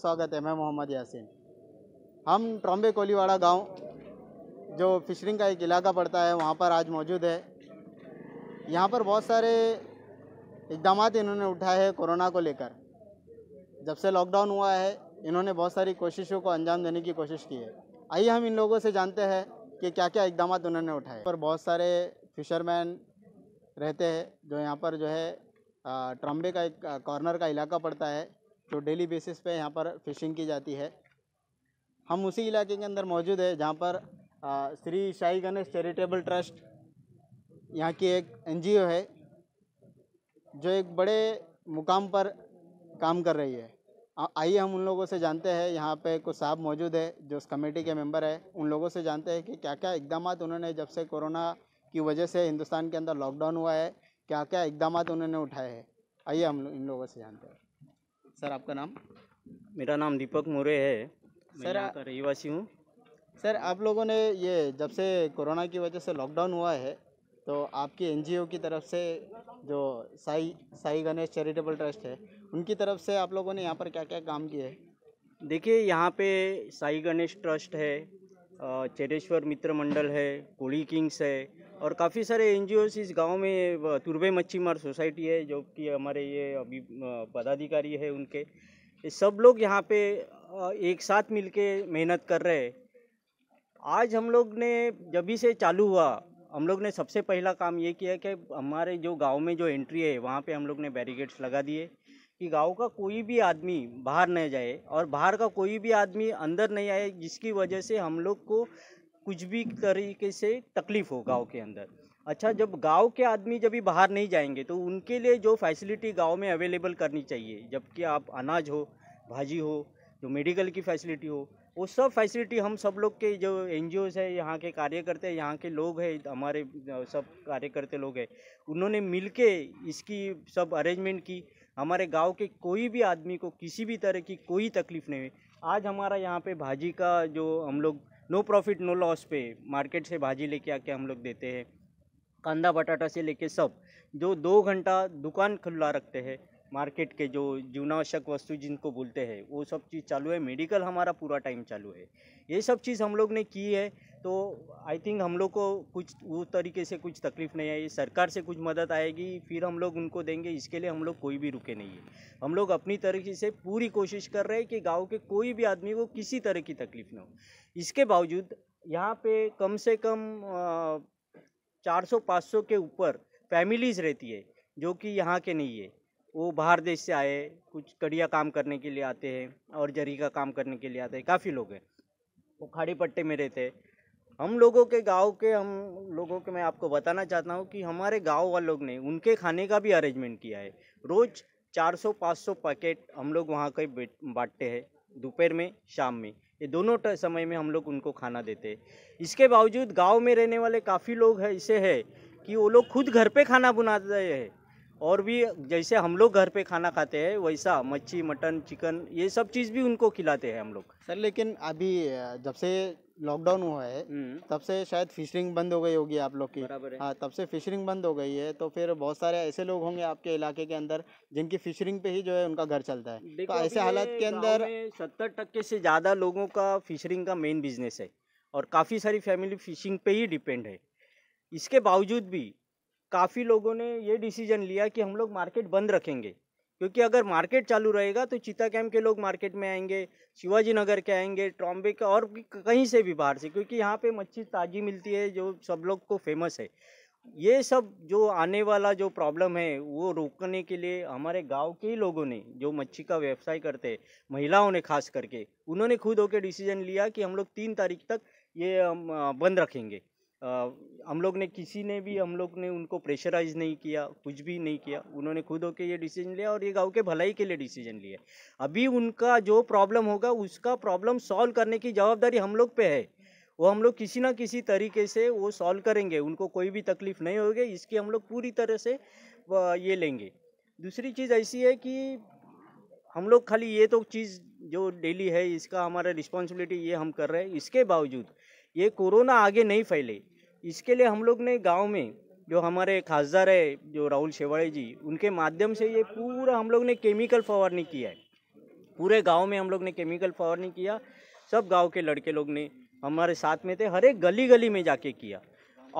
स्वागत है मैं मोहम्मद यासिन हम ट्रॉम्बे कोलीवाड़ा गांव जो फिशरिंग का एक इलाका पड़ता है वहाँ पर आज मौजूद है यहाँ पर बहुत सारे इकदाम इन्होंने उठाए हैं कोरोना को लेकर जब से लॉकडाउन हुआ है इन्होंने बहुत सारी कोशिशों को अंजाम देने की कोशिश की है आइए हम इन लोगों से जानते हैं कि क्या क्या इकदाम उन्होंने उठाए पर बहुत सारे फिशरमैन रहते हैं जो यहाँ पर जो है ट्रम्बे का एक कॉर्नर का इलाका पड़ता है तो डेली बेसिस पे यहाँ पर फ़िशिंग की जाती है हम उसी इलाके के अंदर मौजूद है जहाँ पर श्री शाही गणेश चैरिटेबल ट्रस्ट यहाँ की एक एनजीओ है जो एक बड़े मुकाम पर काम कर रही है आइए हम उन लोगों से जानते हैं यहाँ पे कुछ साहब मौजूद है जो उस कमेटी के मेंबर है उन लोगों से जानते हैं कि क्या क्या इकदाम उन्होंने जब से कोरोना की वजह से हिंदुस्तान के अंदर लॉकडाउन हुआ है क्या क्या इकदाम उन्होंने उठाए हैं आइए हम इन लोगों से जानते हैं सर आपका नाम मेरा नाम दीपक मोरे है सर रहीवासी हूँ सर आप लोगों ने ये जब से कोरोना की वजह से लॉकडाउन हुआ है तो आपके एनजीओ की तरफ से जो साई साई गणेश चैरिटेबल ट्रस्ट है उनकी तरफ से आप लोगों ने यहाँ पर क्या क्या काम किए है देखिए यहाँ पे साई गणेश ट्रस्ट है चेरेश्वर मित्र मंडल है कोली किंग्स है और काफ़ी सारे एन इस गांव में तुरबे मार सोसाइटी है जो कि हमारे ये अभी पदाधिकारी है उनके सब लोग यहाँ पे एक साथ मिलके मेहनत कर रहे हैं आज हम लोग ने जब से चालू हुआ हम लोग ने सबसे पहला काम ये किया कि हमारे जो गांव में जो एंट्री है वहाँ पे हम लोग ने बैरिकेड्स लगा दिए कि गांव का कोई भी आदमी बाहर न जाए और बाहर का कोई भी आदमी अंदर नहीं आए जिसकी वजह से हम लोग को कुछ भी तरीके से तकलीफ़ हो गाँव के अंदर अच्छा जब गांव के आदमी जब भी बाहर नहीं जाएंगे तो उनके लिए जो फैसिलिटी गांव में अवेलेबल करनी चाहिए जबकि आप अनाज हो भाजी हो जो मेडिकल की फैसिलिटी हो वो सब फैसिलिटी हम सब लोग के जो एन जी ओज़ है यहाँ के कार्यकर्ते हैं यहाँ के लोग हैं हमारे सब कार्यकर्ते लोग हैं उन्होंने मिल के इसकी सब अरेंजमेंट की हमारे गांव के कोई भी आदमी को किसी भी तरह की कोई तकलीफ़ नहीं हुई आज हमारा यहाँ पे भाजी का जो हम लोग नो प्रॉफिट नो लॉस पे मार्केट से भाजी लेके आके हम लोग देते हैं कांदा बटाटा से लेके सब जो दो घंटा दुकान खुला रखते हैं मार्केट के जो जीवनावश्यक वस्तु जिनको बोलते हैं वो सब चीज़ चालू है मेडिकल हमारा पूरा टाइम चालू है ये सब चीज़ हम लोग ने की है तो आई थिंक हम लोग को कुछ वो तरीके से कुछ तकलीफ़ नहीं आई सरकार से कुछ मदद आएगी फिर हम लोग उनको देंगे इसके लिए हम लोग कोई भी रुके नहीं है हम लोग अपनी तरीके से पूरी कोशिश कर रहे हैं कि गांव के कोई भी आदमी को किसी तरह की तकलीफ़ ना हो इसके बावजूद यहाँ पे कम से कम चार सौ पाँच सौ के ऊपर फैमिलीज़ रहती है जो कि यहाँ के नहीं है वो बाहर देश से आए कुछ कड़िया काम करने के लिए आते हैं और जरी का काम करने के लिए आते हैं काफ़ी लोग हैं वो खाड़ी पट्टे में रहते हैं हम लोगों के गांव के हम लोगों के मैं आपको बताना चाहता हूँ कि हमारे गांव वाले लोग ने उनके खाने का भी अरेंजमेंट किया है रोज़ 400-500 पैकेट हम लोग वहाँ के बांटते हैं दोपहर में शाम में ये दोनों समय में हम लोग उनको खाना देते हैं इसके बावजूद गांव में रहने वाले काफ़ी लोग है ऐसे है कि वो लोग खुद घर पर खाना रहे हैं और भी जैसे हम लोग घर पे खाना खाते हैं वैसा मच्छी मटन चिकन ये सब चीज़ भी उनको खिलाते हैं हम लोग सर लेकिन अभी जब से लॉकडाउन हुआ है हम्म। तब से शायद फिशरिंग बंद हो गई होगी आप लोग की हाँ तब से फिशरिंग बंद हो गई है तो फिर बहुत सारे ऐसे लोग होंगे आपके इलाके के अंदर जिनकी फिशरिंग पे ही जो है उनका घर चलता है तो ऐसे हालात के अंदर सत्तर टक्के से ज़्यादा लोगों का फिशरिंग का मेन बिजनेस है और काफ़ी सारी फैमिली फिशिंग पे ही डिपेंड है इसके बावजूद भी काफ़ी लोगों ने ये डिसीजन लिया कि हम लोग मार्केट बंद रखेंगे क्योंकि अगर मार्केट चालू रहेगा तो चीता कैम्प के लोग मार्केट में आएंगे शिवाजी नगर के आएंगे ट्रॉम्बे के और कहीं से भी बाहर से क्योंकि यहाँ पे मच्छी ताज़ी मिलती है जो सब लोग को फेमस है ये सब जो आने वाला जो प्रॉब्लम है वो रोकने के लिए हमारे गांव के ही लोगों ने जो मच्छी का व्यवसाय करते हैं महिलाओं ने खास करके उन्होंने खुद होकर डिसीजन लिया कि हम लोग तीन तारीख तक ये बंद रखेंगे हम लोग ने किसी ने भी हम लोग ने उनको प्रेशराइज नहीं किया कुछ भी नहीं किया उन्होंने खुद होकर ये डिसीजन लिया और ये गांव के भलाई के लिए डिसीजन लिया अभी उनका जो प्रॉब्लम होगा उसका प्रॉब्लम सॉल्व करने की जवाबदारी हम लोग पे है वो हम लोग किसी ना किसी तरीके से वो सॉल्व करेंगे उनको कोई भी तकलीफ़ नहीं होगी इसकी हम लोग पूरी तरह से ये लेंगे दूसरी चीज़ ऐसी है कि हम लोग खाली ये तो चीज़ जो डेली है इसका हमारा रिस्पॉन्सिबिलिटी ये हम कर रहे हैं इसके बावजूद ये कोरोना आगे नहीं फैले इसके लिए हम लोग ने गांव में जो हमारे खासदार है जो राहुल शेवाड़े जी उनके माध्यम से ये पूरा हम लोग ने केमिकल फवारनी किया है पूरे गांव में हम लोग ने केमिकल फवारनी किया सब गांव के लड़के लोग ने हमारे साथ में थे हर एक गली गली में जाके किया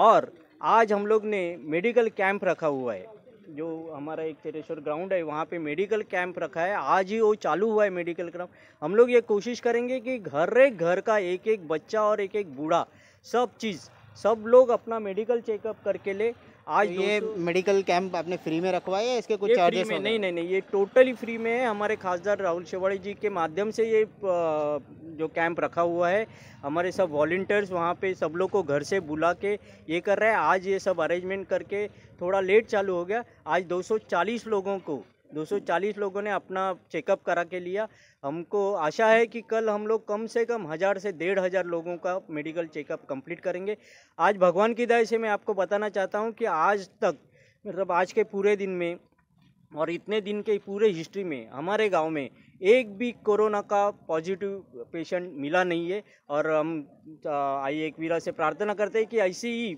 और आज हम लोग ने मेडिकल कैंप रखा हुआ है जो हमारा एक तेरेश्वर ग्राउंड है वहाँ पे मेडिकल कैंप रखा है आज ही वो चालू हुआ है मेडिकल कैंप हम लोग ये कोशिश करेंगे कि घर एक घर का एक एक बच्चा और एक एक बूढ़ा सब चीज़ सब लोग अपना मेडिकल चेकअप करके ले आज तो ये मेडिकल कैंप आपने फ्री में रखवाया इसके कुछ चार्जेस में नहीं नहीं नहीं ये टोटली फ्री में है हमारे खासदार राहुल शेवाड़ी जी के माध्यम से ये जो कैंप रखा हुआ है हमारे सब वॉल्टियर्स वहाँ पे सब लोग को घर से बुला के ये कर रहे हैं आज ये सब अरेंजमेंट करके थोड़ा लेट चालू हो गया आज 240 लोगों को 240 लोगों ने अपना चेकअप करा के लिया हमको आशा है कि कल हम लोग कम से कम हज़ार से डेढ़ हज़ार लोगों का मेडिकल चेकअप कंप्लीट करेंगे आज भगवान की दया से मैं आपको बताना चाहता हूँ कि आज तक मतलब आज के पूरे दिन में और इतने दिन के पूरे हिस्ट्री में हमारे गांव में एक भी कोरोना का पॉजिटिव पेशेंट मिला नहीं है और हम आई वीरा से प्रार्थना करते हैं कि ऐसी ही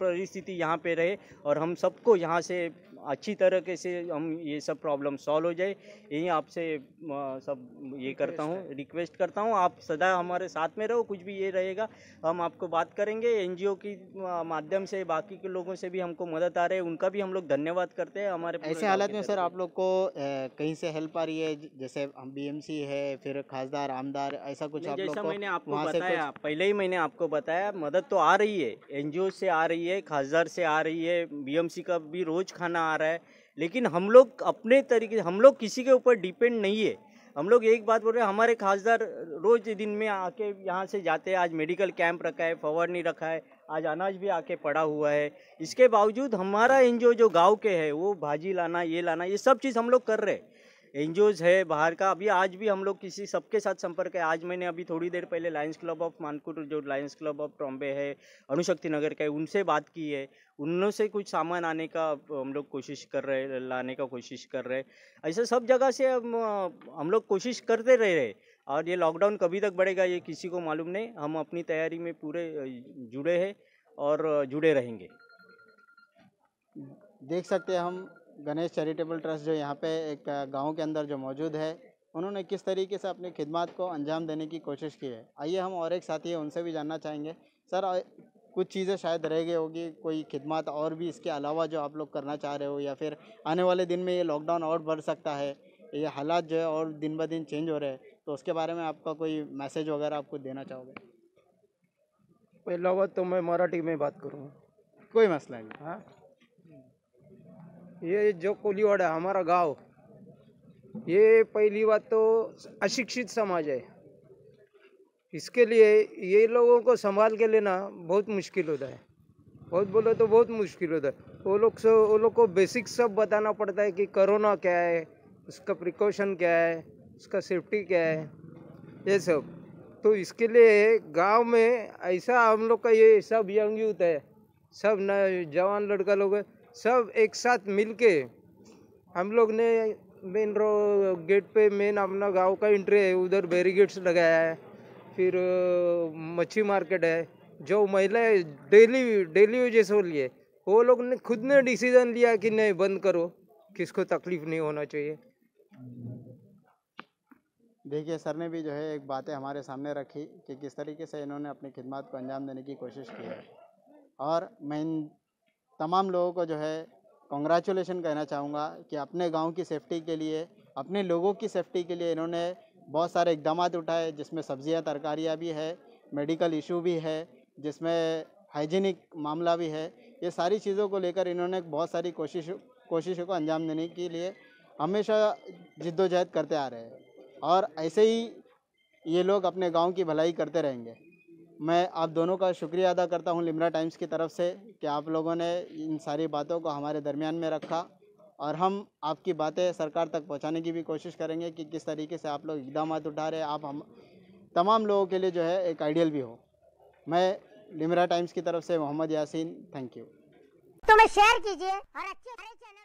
परिस्थिति यहाँ पे रहे और हम सबको यहाँ से अच्छी तरह से हम ये सब प्रॉब्लम सॉल्व हो जाए यही आपसे सब ये करता हूँ रिक्वेस्ट करता हूँ आप सदा हमारे साथ में रहो कुछ भी ये रहेगा हम आपको बात करेंगे एनजीओ की माध्यम से बाकी के लोगों से भी हमको मदद आ रही है उनका भी हम लोग धन्यवाद करते हैं हमारे ऐसे हालत में सर आप लोग को कहीं से हेल्प आ रही है जैसे हम बीएमसी है फिर खासदार आमदार ऐसा कुछ आप जैसा मैंने आपको बताया पहले ही मैंने आपको बताया मदद तो आ रही है एनजीओ से आ रही है खासदार से आ रही है बीएमसी का भी रोज खाना आ रहा है लेकिन हम लोग अपने तरीके हम लोग किसी के ऊपर डिपेंड नहीं है हम लोग एक बात बोल रहे हैं हमारे खासदार रोज दिन में आके यहाँ से जाते हैं आज मेडिकल कैंप रखा है नहीं रखा है आज अनाज भी आके पड़ा हुआ है इसके बावजूद हमारा एन जो गांव के है वो भाजी लाना ये लाना ये सब चीज़ हम लोग कर रहे हैं एन है बाहर का अभी आज भी हम लोग किसी सबके साथ संपर्क है आज मैंने अभी थोड़ी देर पहले लायंस क्लब ऑफ मानकुट जो लायंस क्लब ऑफ ट्रॉम्बे है अनुशक्ति नगर का है उनसे बात की है उनों से कुछ सामान आने का हम लोग कोशिश कर रहे हैं लाने का कोशिश कर रहे हैं ऐसे सब जगह से हम हम लोग कोशिश करते रह रहे और ये लॉकडाउन कभी तक बढ़ेगा ये किसी को मालूम नहीं हम अपनी तैयारी में पूरे जुड़े हैं और जुड़े रहेंगे देख सकते हैं हम गणेश चैरिटेबल ट्रस्ट जो यहाँ पे एक गांव के अंदर जो मौजूद है उन्होंने किस तरीके से अपनी खिदमत को अंजाम देने की कोशिश की है आइए हम और एक साथी है उनसे भी जानना चाहेंगे सर कुछ चीज़ें शायद रह गई होगी कोई खिदमत और भी इसके अलावा जो आप लोग करना चाह रहे हो या फिर आने वाले दिन में ये लॉकडाउन और बढ़ सकता है ये हालात जो है और दिन ब दिन चेंज हो रहे हैं तो उसके बारे में आपका कोई मैसेज वगैरह आपको देना चाहोगे पहला बात तो मैं मराठी में बात करूँगा कोई मसला नहीं हाँ ये जो है हमारा गांव ये पहली बात तो अशिक्षित समाज है इसके लिए ये लोगों को संभाल के लेना बहुत मुश्किल होता है बहुत बोलो तो बहुत मुश्किल होता है वो लोग से वो लोग को बेसिक सब बताना पड़ता है कि कोरोना क्या है उसका प्रिकॉशन क्या है उसका सेफ्टी क्या है ये सब तो इसके लिए गांव में ऐसा हम लोग का ये सब यंग यूथ है सब न जवान लड़का लोग है सब एक साथ मिल के हम लोग ने मेन रो गेट पे मेन अपना गांव का एंट्री है उधर बैरीगेट्स लगाया है फिर मच्छी मार्केट है जो महिलाएं डेली डेली यूजेस हो लिए वो लोग ने खुद ने डिसीजन लिया कि नहीं बंद करो किसको तकलीफ नहीं होना चाहिए देखिए सर ने भी जो है एक बातें हमारे सामने रखी कि किस तरीके से इन्होंने अपनी खिदमत को अंजाम देने की कोशिश की है और मैं तमाम लोगों को जो है कॉन्ग्रेचुलेसन कहना चाहूँगा कि अपने गांव की सेफ्टी के लिए अपने लोगों की सेफ्टी के लिए इन्होंने बहुत सारे इकदाम उठाए जिसमें सब्जियां तरकारियां भी है मेडिकल इशू भी है जिसमें हाइजीनिक मामला भी है ये सारी चीज़ों को लेकर इन्होंने बहुत सारी कोशिश कोशिशों को अंजाम देने के लिए हमेशा जिद्दोजहद करते आ रहे हैं और ऐसे ही ये लोग अपने गांव की भलाई करते रहेंगे मैं आप दोनों का शुक्रिया अदा करता हूँ लिमरा टाइम्स की तरफ से कि आप लोगों ने इन सारी बातों को हमारे दरमियान में रखा और हम आपकी बातें सरकार तक पहुँचाने की भी कोशिश करेंगे कि किस तरीके से आप लोग इकदाम उठा रहे आप हम तमाम लोगों के लिए जो है एक आइडियल भी हो मैं लिमरा टाइम्स की तरफ से मोहम्मद यासिन थैंक यू तुम्हें तो शेयर कीजिए और अच्छे